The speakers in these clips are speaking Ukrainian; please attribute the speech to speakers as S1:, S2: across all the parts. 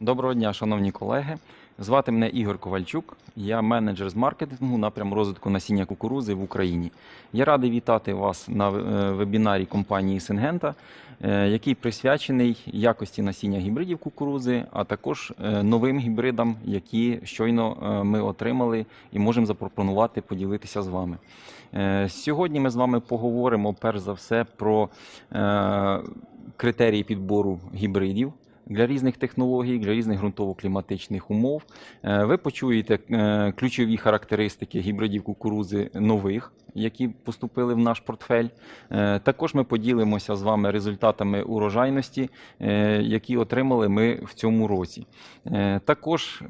S1: Доброго дня, шановні колеги. Звати мене Ігор Ковальчук, я менеджер з маркетингу напрям розвитку насіння кукурузи в Україні. Я радий вітати вас на е, вебінарі компанії Сингента, який присвячений якості насіння гібридів кукурузи, а також е, новим гібридам, які щойно е, ми отримали і можемо запропонувати поділитися з вами. Сьогодні ми з вами поговоримо перш за все про критерії підбору гібридів для різних технологій, для різних ґрунтово-кліматичних умов. Е, ви почуєте е, ключові характеристики гібридів кукурузи нових, які поступили в наш портфель. Е, також ми поділимося з вами результатами урожайності, які отримали ми в цьому році. Також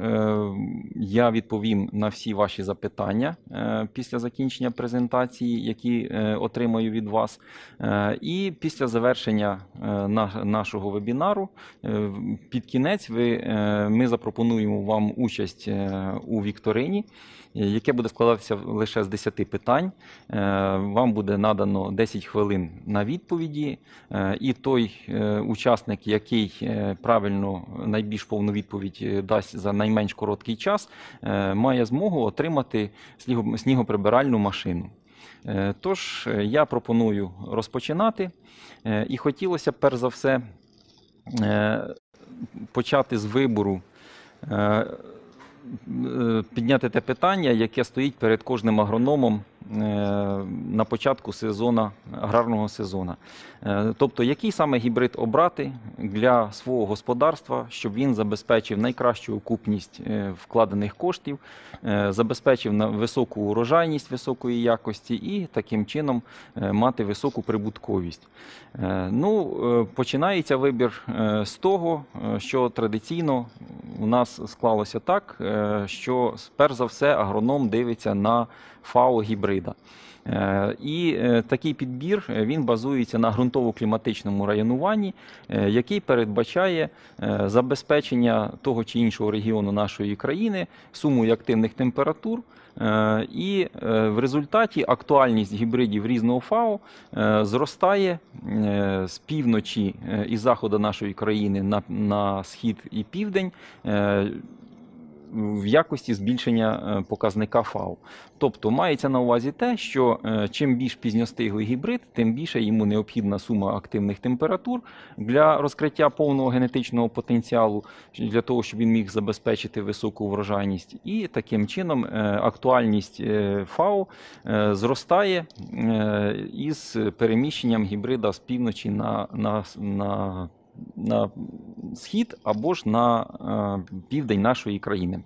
S1: я відповім на всі ваші запитання після закінчення презентації, які отримаю від вас. І після завершення нашого вебінару під кінець ви, е, ми запропонуємо вам участь е, у вікторині, яке буде складатися лише з 10 питань. Е, вам буде надано 10 хвилин на відповіді, і той учасник, який правильно найбільш повну відповідь дасть за найменш короткий час, має змогу отримати снігоприбиральну машину. Тож я пропоную розпочинати, і хотілося б перш за все. Е, почати з вибору, е, е, підняти те питання, яке стоїть перед кожним агрономом Е, на початку сезону, аграрного сезону. Е, тобто, який саме гібрид обрати для свого господарства, щоб він забезпечив найкращу окупність е, вкладених коштів, забезпечив високу урожайність високої якості і таким чином мати високу прибутковість. Ну, Починається вибір з того, що традиційно у нас склалося так, що перш за все агроном дивиться на фао гібрид гібрида. Е, і е, такий підбір е, він базується на ґрунтово-кліматичному районуванні, який передбачає забезпечення того чи іншого регіону нашої країни сумою активних температур. І в результаті актуальність гібридів різного ФАО зростає з півночі і заходу нашої країни на, на схід і південь в якості збільшення е, показника ФАУ. Тобто мається на увазі те, що е, чим більш пізньостиглий гібрид, тим більше йому необхідна сума активних температур для розкриття повного генетичного потенціалу, для того, щоб він міг забезпечити високу врожайність. І таким чином е, актуальність ФАУ зростає із переміщенням гібрида з півночі на, на, на на схід або ж на е, південь нашої країни.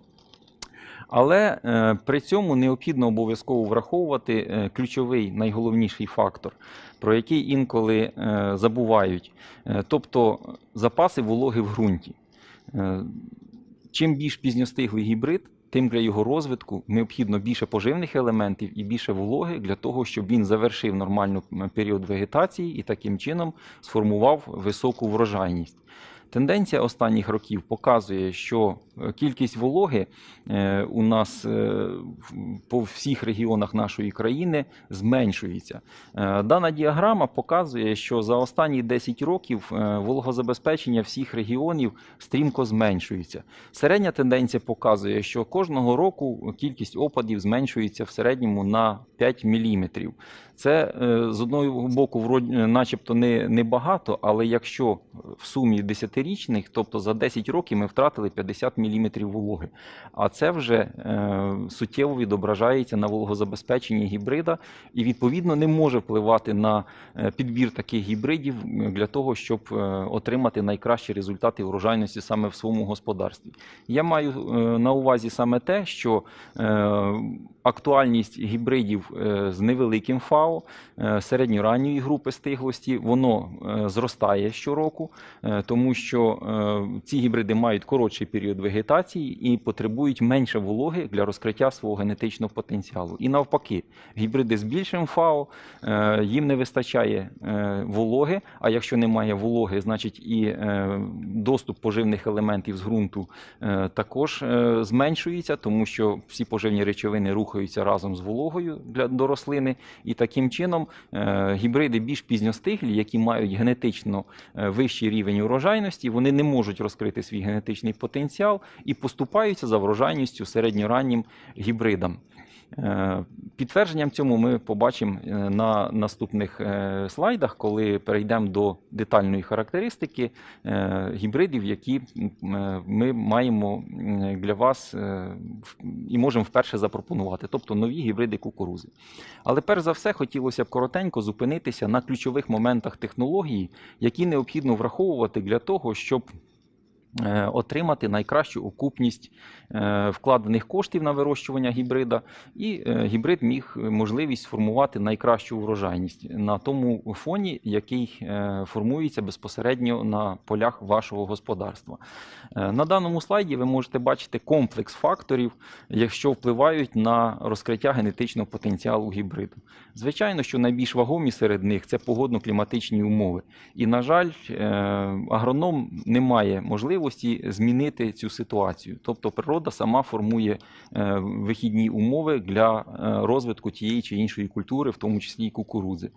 S1: Але е, при цьому необхідно обов'язково враховувати е, ключовий найголовніший фактор, про який інколи забувають, тобто запаси вологи в ґрунті. Чим більш пізньостиглий гібрид, тим для його розвитку необхідно більше поживних елементів і більше вологи для того, щоб він завершив нормальний період вегетації і таким чином сформував високу врожайність. Тенденція останніх років показує, що кількість вологи е, у нас е, по всіх регіонах нашої країни зменшується. Е, дана діаграма показує, що за останні 10 років вологозабезпечення всіх регіонів стрімко зменшується. Середня тенденція показує, що кожного року кількість опадів зменшується в середньому на 5 мм. Це з одного боку, начебто, небагато, але якщо в сумі десятирічних, тобто за 10 років ми втратили 50 мм. Міліметрів вологи. А це вже е, суттєво відображається на вологозабезпеченні гібрида і, відповідно, не може впливати на е, підбір таких гібридів для того, щоб е, отримати найкращі результати врожайності саме в своєму господарстві. Я маю е, на увазі саме те, що е, актуальність гібридів з невеликим ФАО, середньоранньої групи стиглості, воно зростає щороку, тому що ці гібриди мають коротший період вегетації, вегетації і потребують менше вологи для розкриття свого генетичного потенціалу. І навпаки, гібриди з більшим ФАО е, їм не вистачає е, вологи. А якщо немає вологи, значить і е, доступ поживних елементів з ґрунту також зменшується, тому що всі поживні речовини рухаються разом з вологою для до рослини. І таким чином гібриди більш пізньостиглі, які мають генетично вищий рівень урожайності, вони не можуть розкрити свій генетичний потенціал, і поступаються за врожайністю середньораннім гібридам. Е, підтвердженням цьому ми побачимо е, на наступних е, слайдах, коли перейдемо до детальної характеристики гібридів, які ми маємо для вас і можемо вперше запропонувати, тобто нові гібриди кукурузи. Але перш за все хотілося б коротенько зупинитися на ключових моментах технології, які необхідно враховувати для того, щоб Е, отримати найкращу окупність е, вкладених коштів на вирощування гібрида, і е, гібрид міг можливість сформувати найкращу врожайність на тому фоні, який формується безпосередньо на полях вашого господарства. На даному слайді ви можете бачити комплекс факторів, якщо впливають на розкриття генетичного потенціалу гібриду. Звичайно, що найбільш вагомі серед них це погодно-кліматичні умови. І, на жаль, агроном не має можливості можливості змінити цю ситуацію. Тобто природа сама формує е, вихідні умови для е, розвитку тієї чи іншої культури, в тому числі і кукурудзи.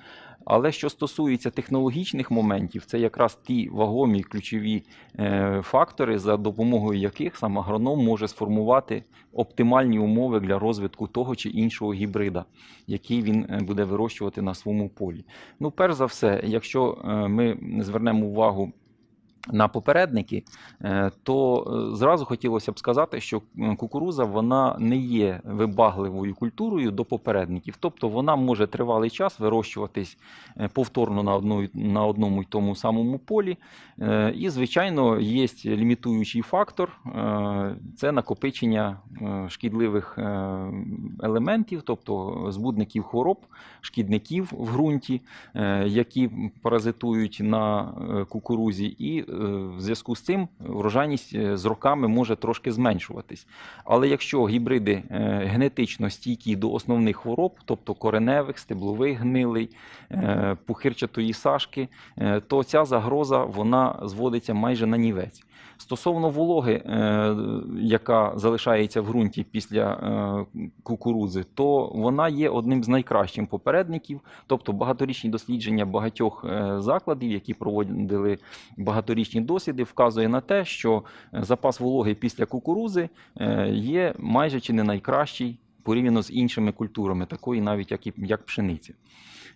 S1: Але що стосується технологічних моментів, це якраз ті вагомі ключові е, фактори, за допомогою яких сам агроном може сформувати оптимальні умови для розвитку того чи іншого гібрида, який він буде вирощувати на своєму полі. Ну, перш за все, якщо ми звернемо увагу на попередники, е, то е, зразу хотілося б сказати, що кукуруза вона не є вибагливою культурою до попередників, тобто вона може тривалий час вирощуватись е, повторно на одну, на одному й тому самому полі. І, звичайно, є лімітуючий фактор це накопичення шкідливих елементів, тобто збудників хвороб, шкідників в ґрунті, які паразитують на кукурузі. і Е, в зв'язку з цим врожайність е, з роками може трошки зменшуватись. Але якщо гібриди е, генетично стійкі до основних хвороб, тобто кореневих, стеблових гнилей, пухирчатої сашки, то ця загроза вона зводиться майже на нівець. Стосовно вологи, яка залишається в ґрунті після кукурудзи, то вона є одним з найкращих попередників, тобто багаторічні дослідження багатьох закладів, які проводили багаторічні багаторічні досліди вказує на те, що е, запас вологи після кукурузи е, є майже чи не найкращий порівняно з іншими культурами, такої навіть як і як пшениці.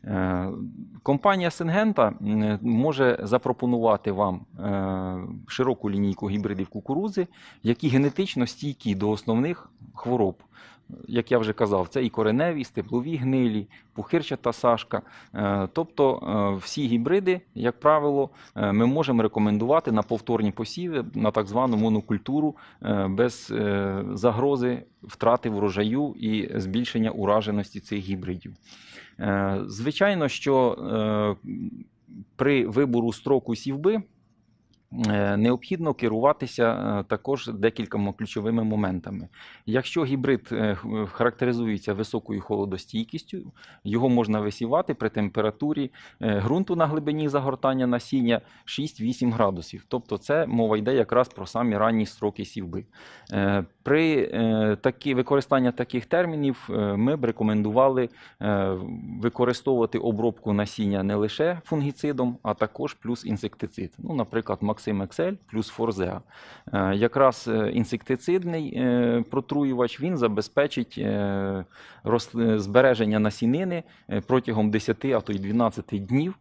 S1: Е, компанія Сингента може запропонувати вам широку лінійку гібридів кукурузи, які генетично стійкі до основних хвороб як я вже казав, це і кореневі, і стеблові гнилі, пухирчата сашка. Е, тобто е, всі гібриди, як правило, е, ми можемо рекомендувати на повторні посіви, на так звану монокультуру без загрози втрати врожаю і збільшення ураженості цих гібридів. Звичайно, що при вибору строку сівби Е, необхідно керуватися е, також декількома ключовими моментами. Якщо гібрид е, характеризується високою холодостійкістю, його можна висівати при температурі ґрунту на глибині загортання насіння 6-8 градусів. Тобто, це мова йде якраз про самі ранні строки сівби. При такі, використанні таких термінів ми б рекомендували використовувати обробку насіння не лише фунгіцидом, а також плюс інсектицид. Ну, наприклад, максимум. Максим Excel плюс Форзеа. Якраз е, інсектицидний е, протруювач він забезпечить е, збереження насінини протягом 10, а то й 12 днів,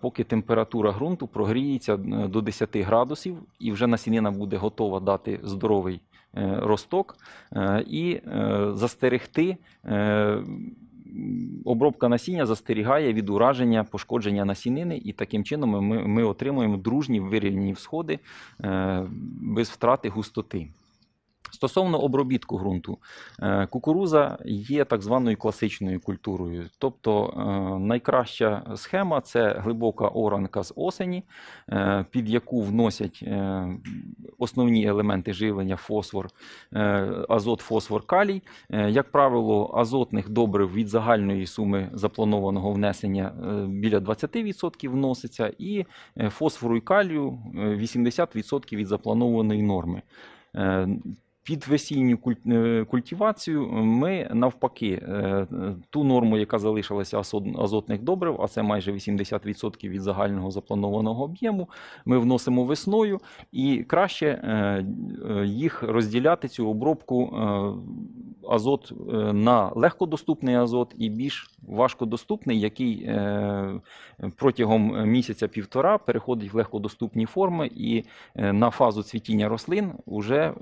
S1: поки температура ґрунту прогріється до 10 градусів, і вже насінина буде готова дати здоровий росток і застерегти обробка насіння застерігає від ураження пошкодження насінини, і таким чином ми ми отримуємо дружні вирівняні всходи е, без втрати густоти. Стосовно обробітку ґрунту, е, кукуруза є так званою класичною культурою. Тобто е, найкраща схема це глибока оранка з осені, е, під яку вносять основні елементи живлення, фосфор, азот, фосфор, калій. Як правило, азотних добрив від загальної суми запланованого внесення біля 20% вноситься, і фосфору і калію 80% від запланованої норми. Під весінню е, культивацію ми навпаки е, ту норму, яка залишилася азотних добрив, а це майже 80% від загального запланованого об'єму, ми вносимо весною і краще е, їх розділяти цю обробку азот на легкодоступний азот і більш важкодоступний, який протягом місяця-півтора переходить в легкодоступні форми і на фазу цвітіння рослин уже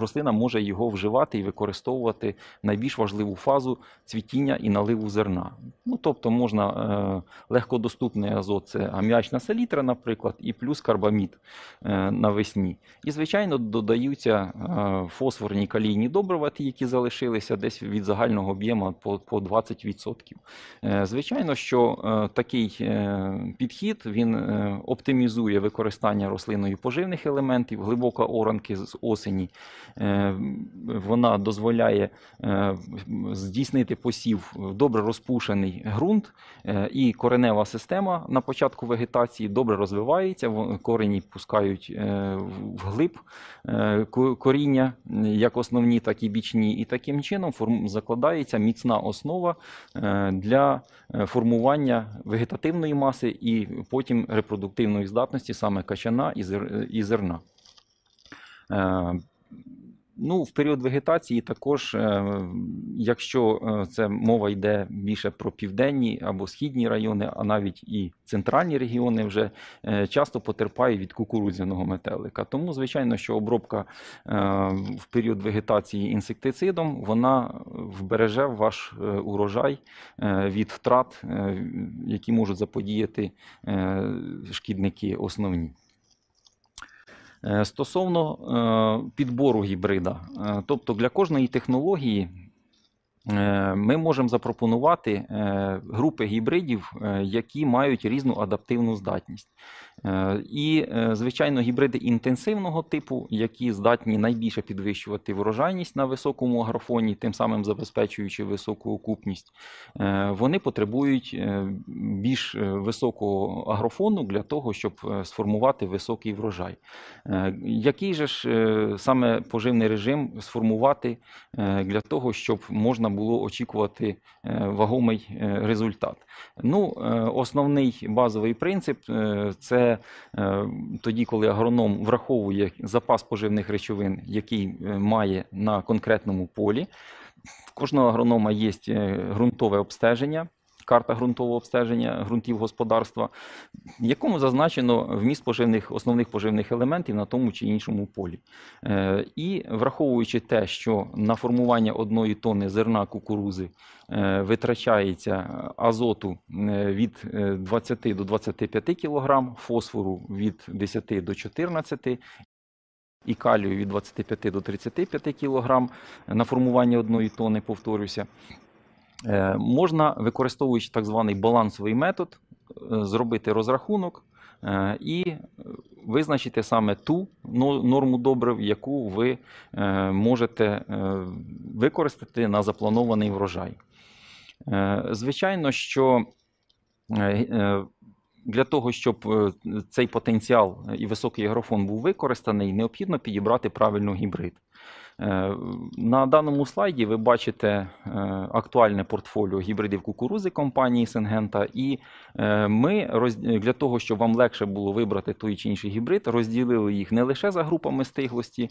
S1: рослина може його вживати і використовувати найбільш важливу фазу цвітіння і наливу зерна. Ну, Тобто можна е, легкодоступний азот це аміачна селітра, наприклад, і плюс карбамід е, навесні. І, звичайно, додаються е, фосфорні калійні добривати, які залишилися десь від загального об'єму по 20%. Звичайно, що такий підхід він оптимізує використання рослиною поживних елементів, глибока оранки з осені Е, вона дозволяє е, здійснити посів в добре розпушений ґрунт, е, і коренева система на початку вегетації добре розвивається. корені пускають вглиб коріння, як основні, так і бічні, і таким чином закладається міцна основа для формування вегетативної маси і потім репродуктивної здатності саме качана і зерна. Ну, в період вегетації також, е, якщо е, це мова йде більше про південні або східні райони, а навіть і центральні регіони вже е, часто потерпає від кукурудзяного метелика. Тому, звичайно, що обробка в період вегетації інсектицидом вона вбереже ваш урожай від втрат, які можуть заподіяти шкідники основні. Е, стосовно е, підбору гібрида, е, тобто для кожної технології ми можемо запропонувати групи гібридів, які мають різну адаптивну здатність. Е, і, е, звичайно, гібриди інтенсивного типу, які здатні найбільше підвищувати врожайність на високому агрофоні, тим самим забезпечуючи високу окупність, е, вони потребують більш високого агрофону для того, щоб сформувати високий врожай. Який же ж саме поживний режим сформувати для того, щоб можна було очікувати вагомий результат? Ну, Основний базовий принцип це. Е, тоді, коли агроном враховує запас поживних речовин, який е, має на конкретному полі, в кожного агронома є е, ґрунтове обстеження карта ґрунтового обстеження ґрунтів господарства, в якому зазначено вміст поживних основних поживних елементів на тому чи іншому полі. Е, і враховуючи те, що на формування одної тони зерна кукурузи е, витрачається азоту е, від 20 до 25 кг, фосфору від 10 до 14 і калію від 25 до 35 кг на формування одної тони, повторюся. Е, можна, використовуючи так званий балансовий метод, е, зробити розрахунок е, і визначити саме ту норму добрив, яку ви можете використати на запланований врожай. Звичайно, що для того, щоб цей потенціал і високий агрофон був використаний, необхідно підібрати правильну гібрид. Е, на даному слайді ви бачите е, актуальне портфоліо гібридів кукурузи компанії Сенгента, і е, ми для того, щоб вам легше було вибрати той чи інший гібрид, розділили їх не лише за групами стиглості,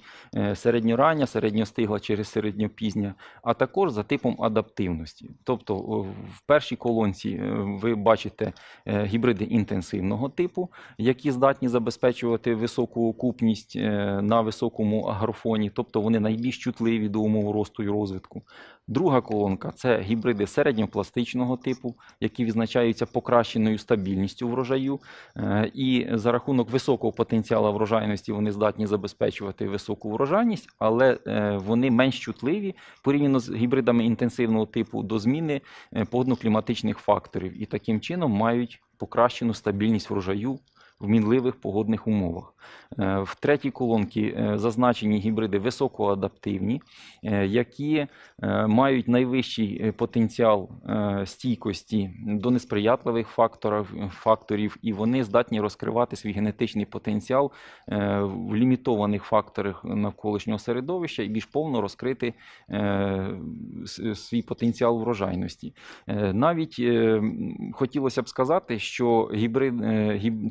S1: середньорання, середньостигла через середньопізня, а також за типом адаптивності. Тобто в першій колонці ви бачите гібриди інтенсивного типу, які здатні забезпечувати високу купність на високому агрофоні, тобто вони на найбільш чутливі до умов росту і розвитку. Друга колонка це гібриди середньопластичного типу, які відзначаються покращеною стабільністю врожаю, е, і за рахунок високого потенціалу врожайності вони здатні забезпечувати високу врожайність, але е, вони менш чутливі порівняно з гібридами інтенсивного типу до зміни е, погодно-кліматичних факторів і таким чином мають покращену стабільність врожаю в мінливих погодних умовах. Е, в третій колонці е, зазначені гібриди високоадаптивні, е, які мають найвищий потенціал стійкості до несприятливих факторів, факторів, і вони здатні розкривати свій генетичний потенціал в лімітованих факторах навколишнього середовища і більш повно розкрити свій потенціал врожайності. Навіть хотілося б сказати, що гібрид,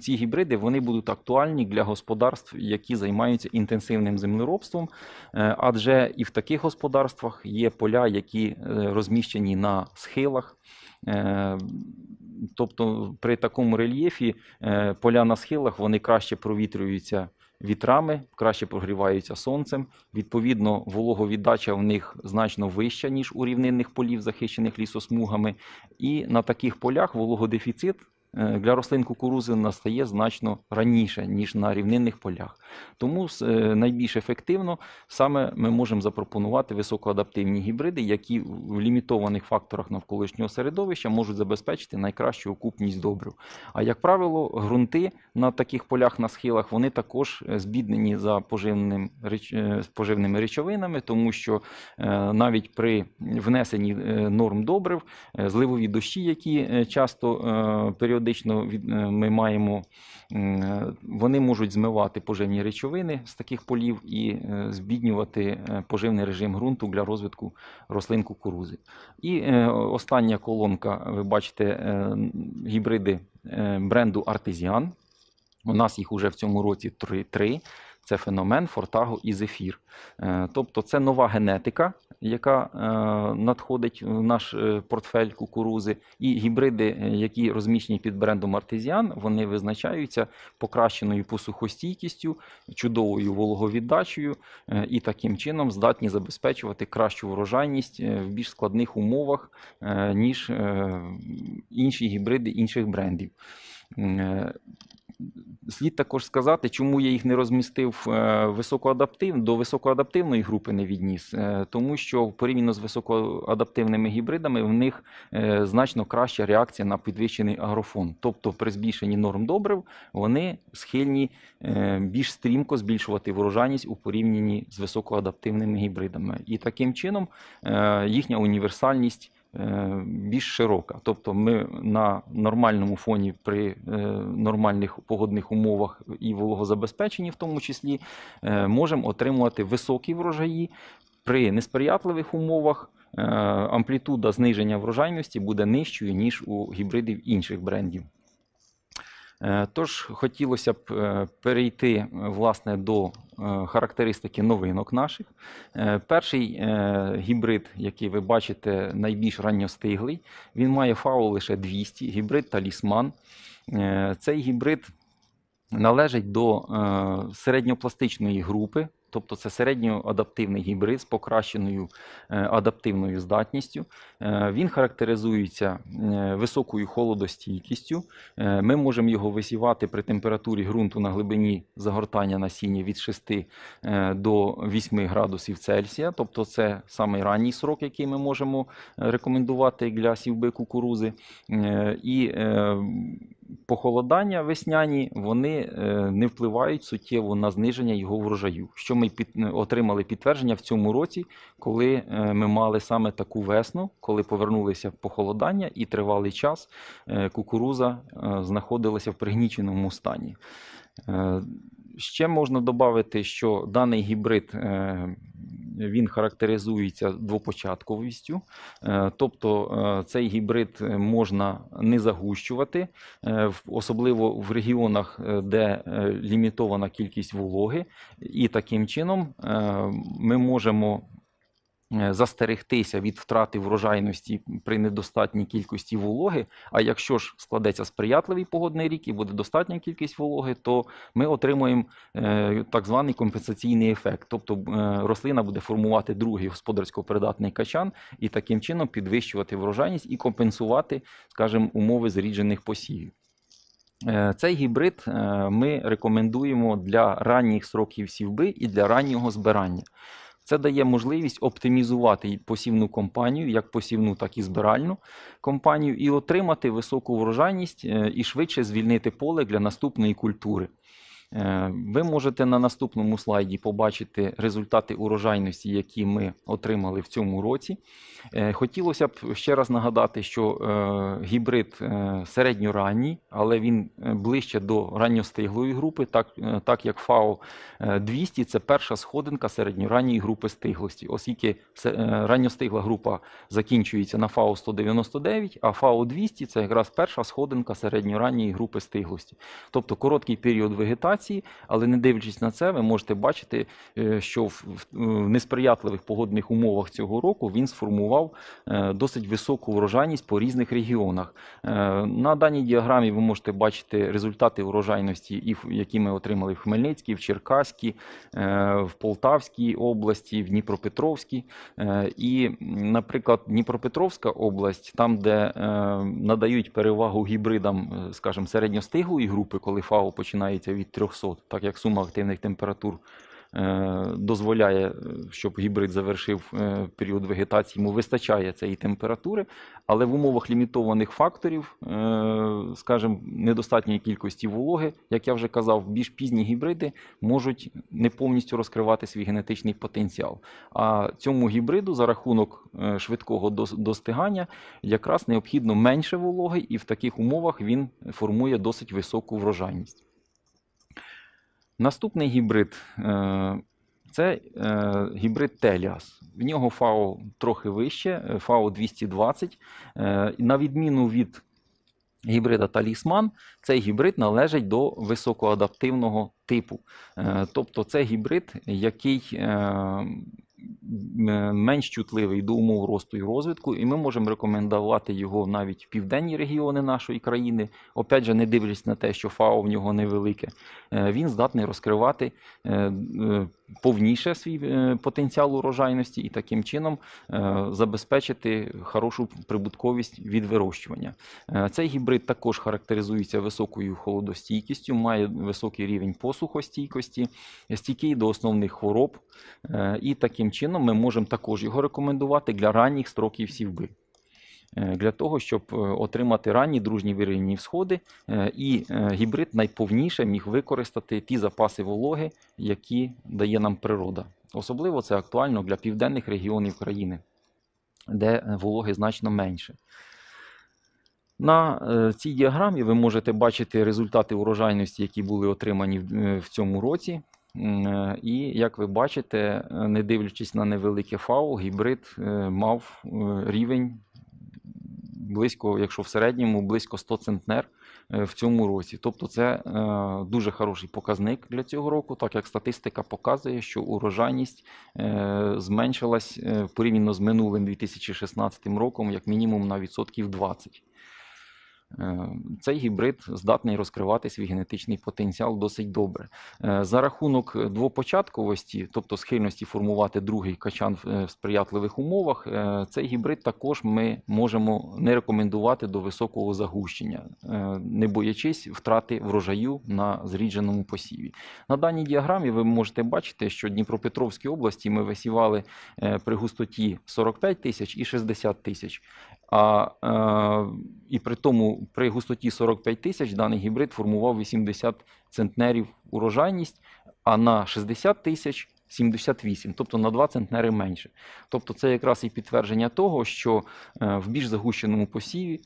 S1: ці гібриди гібриди вони будуть актуальні для господарств, які займаються інтенсивним землеробством, е, адже і в таких господарствах є поля, які е, розміщені на схилах. Е, тобто при такому рельєфі поля на схилах вони краще провітрюються вітрами, краще прогріваються сонцем. Відповідно, вологовіддача в них значно вища, ніж у рівнинних полів, захищених лісосмугами. І на таких полях вологодефіцит Е, для рослин кукурузи настає значно раніше, ніж на рівнинних полях. Тому е, найбільш ефективно саме ми можемо запропонувати високоадаптивні гібриди, які в лімітованих факторах навколишнього середовища можуть забезпечити найкращу окупність добрив. А як правило, ґрунти на таких полях на схилах вони також е, збіднені за поживним, поживними речовинами, тому що навіть при внесенні норм добрив зливові дощі, які часто періодично періодично е, ми маємо, е, вони можуть змивати поживні речовини з таких полів і е, збіднювати поживний режим ґрунту для розвитку рослин кукурузи. І остання колонка, ви бачите, гібриди бренду Артезіан. У нас їх уже в цьому році три. Це феномен, фортаго і зефір. Тобто це нова генетика яка е, надходить в наш е, портфель кукурузи, і гібриди, е, які розміщені під брендом Артезіан, вони визначаються покращеною посухостійкістю, чудовою вологовіддачею і таким чином здатні забезпечувати кращу врожайність в більш складних умовах, ніж інші гібриди інших брендів. Слід також сказати, чому я їх не розмістив е, високоадаптив, до високоадаптивної групи не відніс, е, тому що порівняно з високоадаптивними гібридами в них е, значно краща реакція на підвищений агрофон. Тобто, при збільшенні норм добрив вони схильні більш стрімко збільшувати врожайність у порівнянні з високоадаптивними гібридами. І таким чином їхня універсальність. Е, більш широка. Тобто ми на нормальному фоні при е, нормальних погодних умовах і вологозабезпеченні, в тому числі, е, можемо отримувати високі врожаї при несприятливих умовах. Амплітуда зниження врожайності буде нижчою ніж у гібридів інших брендів. Е, тож хотілося б е, перейти е, власне до характеристики новинок наших. Перший гібрид, який ви бачите, найбільш ранньостиглий, він має фау лише 200, гібрид талісман. Цей гібрид належить до середньопластичної групи тобто це середньоадаптивний гібрид з покращеною е, адаптивною здатністю. Е, він характеризується е, високою холодостійкістю. Ми можемо його висівати при температурі ґрунту на глибині загортання насіння від 6 до 8 градусів Цельсія, тобто це самий ранній срок, який ми можемо рекомендувати для сівби кукурузи. І похолодання весняні вони е, не впливають суттєво на зниження його врожаю. Що ми під, е, отримали підтвердження в цьому році, коли е, ми мали саме таку весну, коли повернулися похолодання і тривалий час кукуруза знаходилася в пригніченому стані. Ще можна додати, що даний гібрид він характеризується двопочатковістю, е, тобто е, цей гібрид можна не загущувати, е, особливо в регіонах, де лімітована кількість вологи, і таким чином ми можемо Е, застерегтися від втрати врожайності при недостатній кількості вологи. А якщо ж складеться сприятливий погодний рік і буде достатня кількість вологи, то ми отримуємо е, так званий компенсаційний ефект. Тобто е, рослина буде формувати другий господарсько-придатний качан і таким чином підвищувати врожайність і компенсувати, скажімо, умови зріджених посівів. Цей гібрид ми рекомендуємо для ранніх сроків сівби і для раннього збирання. Це дає можливість оптимізувати посівну компанію, як посівну, так і збиральну компанію, і отримати високу врожайність е, і швидше звільнити поле для наступної культури. Е, ви можете на наступному слайді побачити результати урожайності, які ми отримали в цьому році. Е, хотілося б ще раз нагадати, що е, гібрид середньоранній, але він ближче до ранньостиглої групи, так так як ФАО 200 це перша сходинка середньоранньої групи стиглості, оскільки ранньостигла група закінчується на ФАО 199, а ФАО 200 це якраз перша сходинка середньоранньої групи стиглості, тобто короткий період вегетації інформації, але не дивлячись на це, ви можете бачити, е, що е, в несприятливих погодних умовах цього року він сформував е, досить високу врожайність по різних регіонах. На даній діаграмі ви можете бачити результати врожайності, які ми отримали в Хмельницькій, в Черкаській, в Полтавській області, в Дніпропетровській. І, наприклад, Дніпропетровська область, там, де надають перевагу гібридам, скажімо, середньостиглої групи, коли ФАО починається від 3 300, так як сума активних температур е, дозволяє, е, щоб гібрид завершив е, період вегетації, йому вистачає цієї температури, але в умовах лімітованих факторів, скажімо, недостатньої кількості вологи, як я вже казав, більш пізні гібриди можуть не повністю розкривати свій генетичний потенціал. А цьому гібриду за рахунок швидкого достигання якраз необхідно менше вологи, і в таких умовах він формує досить високу врожайність. Наступний гібрид е, це е, гібрид Теліас. В нього ФАО трохи вище, е, ФАО 220. На відміну від гібрида Талісман, цей гібрид належить до високоадаптивного типу. Тобто це гібрид, який Е, менш чутливий до умов росту і розвитку, і ми можемо рекомендувати його навіть в південні регіони нашої країни. Опять же, не дивлячись на те, що ФАО в нього невелике, е, він здатний розкривати е, повніше свій потенціал урожайності і таким чином забезпечити хорошу прибутковість від вирощування. Цей гібрид також характеризується високою холодостійкістю, має високий рівень посухостійкості, стійкий до основних хвороб і таким чином, ми можемо також його рекомендувати для ранніх строків сівби. Е, для того, щоб е, отримати ранні дружні вирівні всходи, е, і гібрид найповніше міг використати ті запаси вологи, які дає нам природа. Особливо це актуально для південних регіонів країни, де вологи значно менше. На цій діаграмі ви можете бачити результати урожайності, які були отримані в цьому році. Е, і, як ви бачите, е, не дивлячись на невеликий фау, гібрид е, мав рівень близько, якщо в середньому, близько 100 центнер в цьому році. Тобто це дуже хороший показник для цього року, так як статистика показує, що урожайність зменшилась порівняно з минулим 2016 роком, як мінімум на відсотків 20. Е, цей гібрид здатний розкривати свій генетичний потенціал досить добре. Е, за рахунок двопочатковості, тобто схильності формувати другий качан в е, сприятливих умовах, цей гібрид також ми можемо не рекомендувати до високого загущення, не боячись втрати врожаю на зрідженому посіві. На даній діаграмі ви можете бачити, що Дніпропетровській області ми висівали при густоті 45 тисяч і 60 тисяч. А е, і при тому при густоті 45 тисяч даний гібрид формував 80 центнерів урожайність, а на 60 тисяч 78, тобто на 2 центнери менше. Тобто, це якраз і підтвердження того, що е, в більш загущеному посіві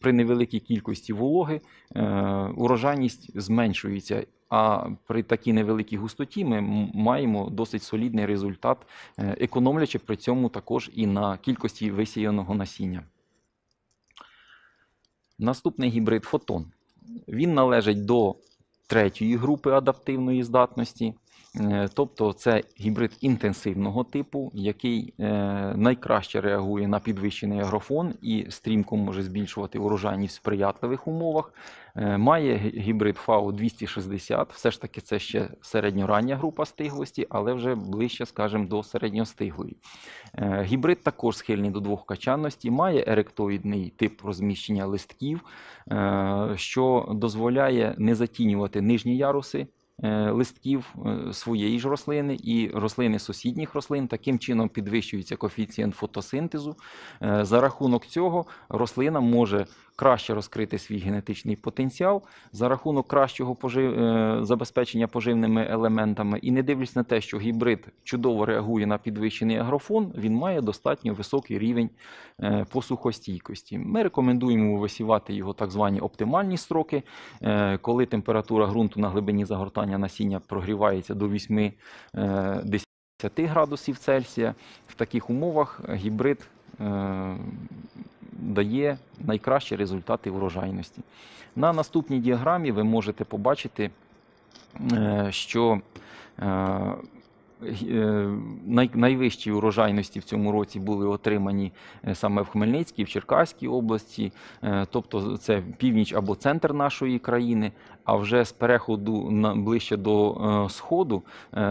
S1: при невеликій кількості вологи е, урожайність зменшується. А при такій невеликій густоті ми маємо досить солідний результат, економлячи при цьому також і на кількості висіяного насіння. Наступний гібрид фотон. Він належить до третьої групи адаптивної здатності, е, тобто це гібрид інтенсивного типу, який е, найкраще реагує на підвищений агрофон і стрімко може збільшувати урожайність в сприятливих умовах, Е, має гібрид ФАУ 260, все ж таки це ще середньорання група стиглості, але вже ближче, скажімо, до середньостиглої. Е, гібрид також схильний до двохкачанності, має еректоїдний тип розміщення листків, е, що дозволяє не затінювати нижні яруси. Листків своєї ж рослини і рослини сусідніх рослин таким чином підвищується коефіцієнт фотосинтезу. За рахунок цього рослина може краще розкрити свій генетичний потенціал за рахунок кращого пожив... Е, забезпечення поживними елементами. І не дивлячись на те, що гібрид чудово реагує на підвищений агрофон, він має достатньо високий рівень е, посухостійкості. Ми рекомендуємо висівати його так звані оптимальні строки, е, коли температура ґрунту на глибині загортання насіння прогрівається до 8-10 градусів Цельсія. В таких умовах гібрид дає найкращі результати урожайності. На наступній діаграмі ви можете побачити, е, що е, е, Найвищі урожайності в цьому році були отримані саме в Хмельницькій, в Черкаській області, тобто це північ або центр нашої країни. А вже з переходу ближче до сходу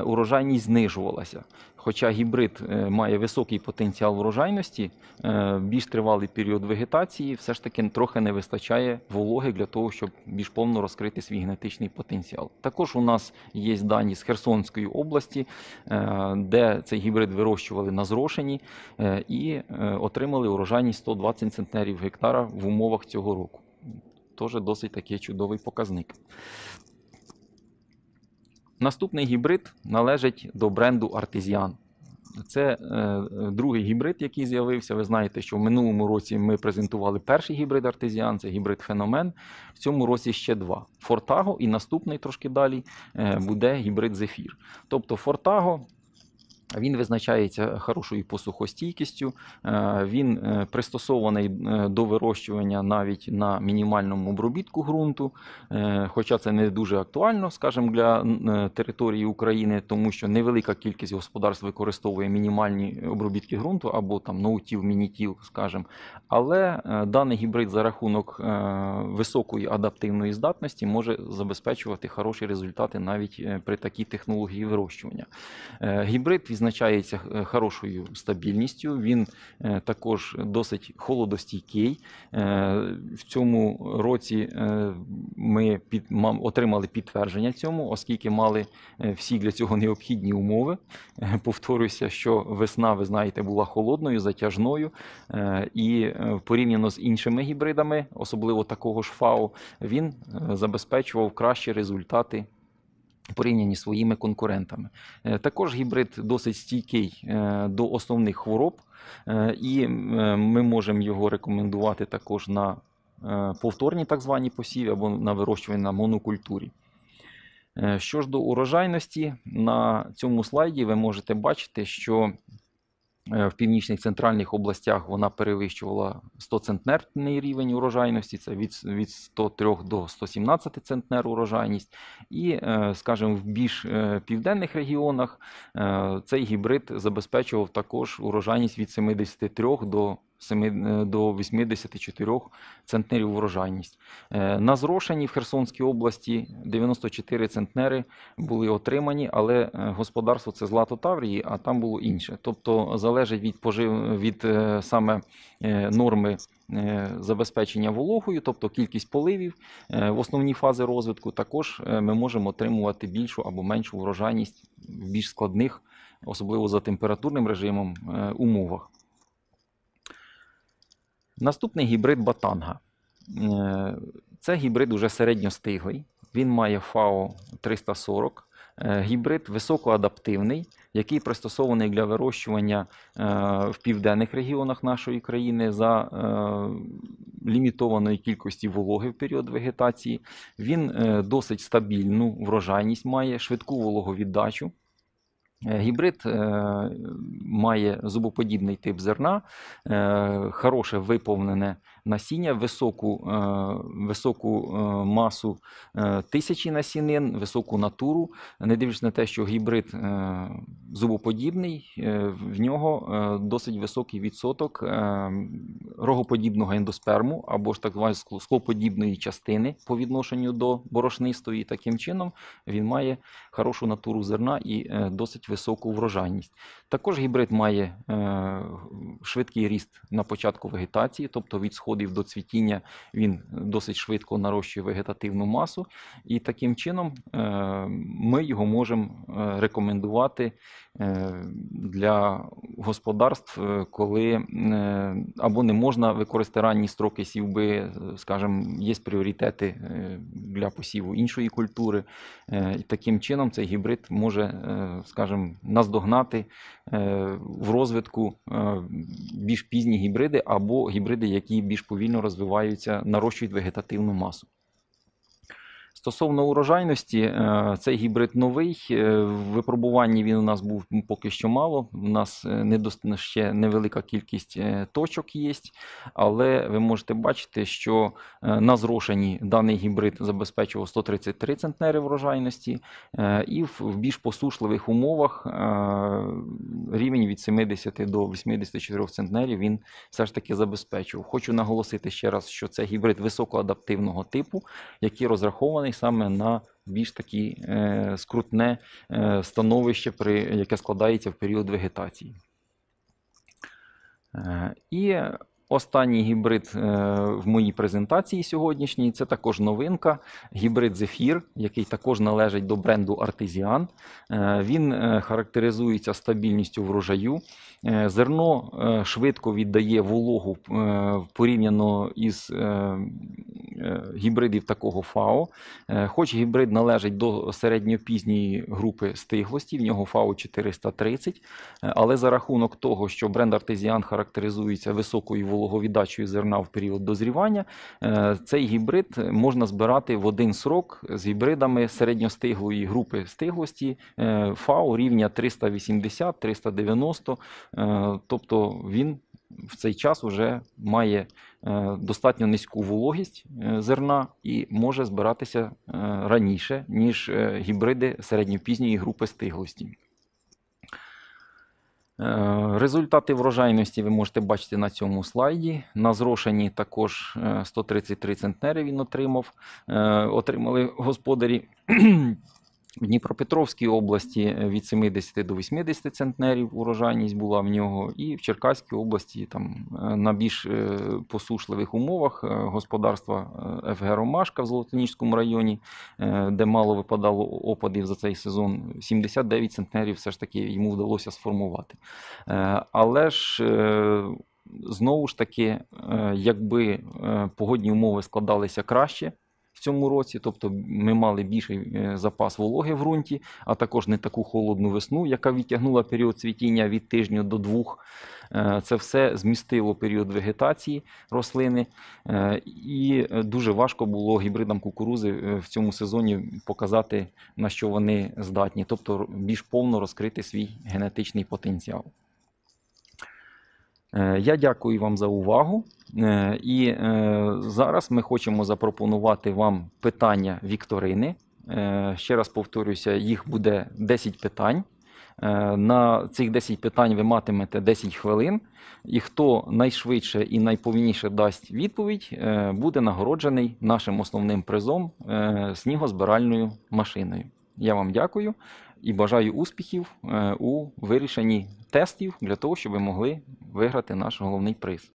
S1: урожайність знижувалася. Хоча гібрид е, має високий потенціал врожайності, е, більш тривалий період вегетації, все ж таки трохи не вистачає вологи для того, щоб більш повно розкрити свій генетичний потенціал. Також у нас є дані з Херсонської області, е, де цей гібрид вирощували на зрошенні і отримали урожайність 120 центнерів гектара в умовах цього року. Тоже досить такий чудовий показник. Наступний гібрид належить до бренду Artesian. Це е, другий гібрид, який з'явився. Ви знаєте, що в минулому році ми презентували перший гібрид Артезіан, це гібрид феномен. В цьому році ще два: Фортаго, і наступний трошки далі е, буде гібрид Зефір. Тобто Фортаго він визначається хорошою посухостійкістю, е, він е, пристосований е, до вирощування навіть на мінімальному обробітку ґрунту, хоча це не дуже актуально, скажімо, для території України, тому що невелика кількість господарств використовує мінімальні обробітки ґрунту або там ноутів, мінітів, скажімо. Але даний гібрид за рахунок високої адаптивної здатності може забезпечувати хороші результати навіть при такій технології вирощування. Гібрид відзначається е, хорошою стабільністю. Він е, також досить холодостійкий. Е, в цьому році ми під, отримали підтвердження цьому, оскільки мали всі для цього необхідні умови. Повторюся, що весна, ви знаєте, була холодною, затяжною, і порівняно з іншими гібридами, особливо такого ж фау, він забезпечував кращі результати порівнянні своїми конкурентами. Е, також гібрид досить стійкий е, до основних хвороб, е, і ми можемо його рекомендувати також на повторні так звані посіви або на вирощування на монокультурі. Що ж до урожайності, на цьому слайді ви можете бачити, що Е, в північних центральних областях вона перевищувала 100 центнерний рівень урожайності, це від від 103 до 117 центнер урожайність. І, е, скажімо, в більш е, південних регіонах цей гібрид забезпечував також урожайність від 73 до 7 е, до 84 центнерів врожайність. Е, на зрошенні в Херсонській області 94 центнери були отримані, але е, господарство це злато Таврії, а там було інше. Тобто залежить від пожив від саме норми забезпечення вологою, тобто кількість поливів в основній фази розвитку. Також ми можемо отримувати більшу або меншу врожайність в більш складних, особливо за температурним режимом умовах. Наступний гібрид батанга. Е, це гібрид уже середньостиглий. Він має ФАО 340, е, гібрид високоадаптивний, який пристосований для вирощування е, в південних регіонах нашої країни за лімітованої кількості вологи в період вегетації. Він досить стабільну врожайність має, швидку вологовіддачу. Е, гібрид е, має зубоподібний тип зерна, е, хороше виповнене насіння, високу е, високу е, масу е, тисячі насінин, високу натуру, не дивлячись на те, що гібрид зубоподібний, в нього досить високий відсоток рогоподібного ендосперму або ж так званої склоподібної частини по відношенню до борошнистої. Таким чином він має хорошу натуру зерна і досить високу врожайність. Також гібрид має швидкий ріст на початку вегетації, тобто від сходу сходив до цвітіння, він досить швидко нарощує вегетативну масу, і таким чином е, ми його можемо е, рекомендувати е, для господарств, коли або не можна використати ранні строки сівби, скажімо, є пріоритети для посіву іншої культури. І таким чином цей гібрид може, скажімо, наздогнати в розвитку більш пізні гібриди або гібриди, які більш повільно розвиваються, нарощують вегетативну масу. Стосовно урожайності, е, цей гібрид новий. Е, в випробуванні він у нас був поки що мало. У нас е, ще невелика кількість точок є, але ви можете бачити, що на зрошенні даний гібрид забезпечував 133 центнери врожайності, і в більш посушливих умовах рівень від 70 до 84 центнерів він все ж таки забезпечував. Хочу наголосити ще раз, що це гібрид високоадаптивного типу, який розрахований саме на більш такі е, скрутне е, становище, при, яке складається в період вегетації. Е, і Останній гібрид е, в моїй презентації сьогоднішній це також новинка. Гібрид Зефір, який також належить до бренду Артезіан. Він е, характеризується стабільністю врожаю. Е, зерно швидко віддає вологу порівняно із гібридів такого ФАО. Хоч гібрид належить до середньопізньої групи стиглості, в нього ФАО 430, але за рахунок того, що бренд Артезіан характеризується високою вологою, вологовіддачею зерна в період дозрівання. Е, цей гібрид можна збирати в один срок з гібридами середньостиглої групи стиглості е, ФАУ рівня 380-390, е, тобто він. В цей час вже має достатньо низьку вологість зерна і може збиратися раніше ніж гібриди середньопізньої групи стиглості. Е, результати врожайності ви можете бачити на цьому слайді. На зрошенні також 133 е, центнери він отримав. Е, отримали господарі в Дніпропетровській області е, від 70 до 80 центнерів урожайність була в нього, і в Черкаській області там е, на більш е, посушливих умовах господарства ФГ Ромашка в Золотоніжському районі, де мало випадало опадів за цей сезон. 79 центнерів все ж таки йому вдалося сформувати. Але ж знову ж таки, якби погодні умови складалися краще в цьому році, тобто ми мали більший е, запас вологи в ґрунті, а також не таку холодну весну, яка відтягнула період цвітіння від тижня до двох. Е, це все змістило період вегетації рослини, е, і дуже важко було гібридам кукурузи в цьому сезоні показати на що вони здатні, тобто більш повно розкрити свій генетичний потенціал. Е, я дякую вам за увагу. Е, і е, зараз ми хочемо запропонувати вам питання Вікторини. Ще раз повторюся, їх буде 10 питань. На цих 10 питань ви матимете 10 хвилин, і хто найшвидше і найповніше дасть відповідь, буде нагороджений нашим основним призом снігозбиральною машиною. Я вам дякую і бажаю успіхів е, у вирішенні тестів для того, щоб ви могли виграти наш головний приз.